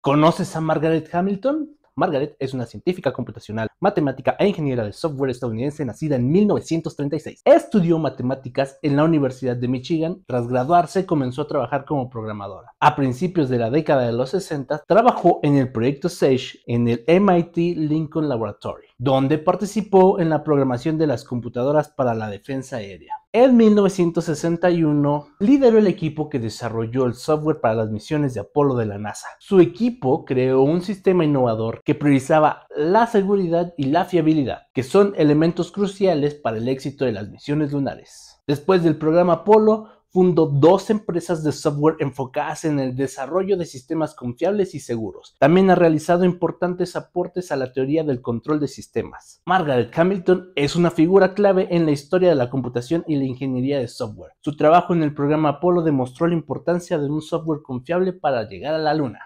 ¿Conoces a Margaret Hamilton? Margaret es una científica computacional, matemática e ingeniera de software estadounidense nacida en 1936. Estudió matemáticas en la Universidad de Michigan. Tras graduarse, comenzó a trabajar como programadora. A principios de la década de los 60, trabajó en el proyecto SAGE en el MIT Lincoln Laboratory, donde participó en la programación de las computadoras para la defensa aérea. En 1961 lideró el equipo que desarrolló el software para las misiones de Apolo de la NASA. Su equipo creó un sistema innovador que priorizaba la seguridad y la fiabilidad, que son elementos cruciales para el éxito de las misiones lunares. Después del programa Apolo, fundó dos empresas de software enfocadas en el desarrollo de sistemas confiables y seguros. También ha realizado importantes aportes a la teoría del control de sistemas. Margaret Hamilton es una figura clave en la historia de la computación y la ingeniería de software. Su trabajo en el programa Apolo demostró la importancia de un software confiable para llegar a la luna.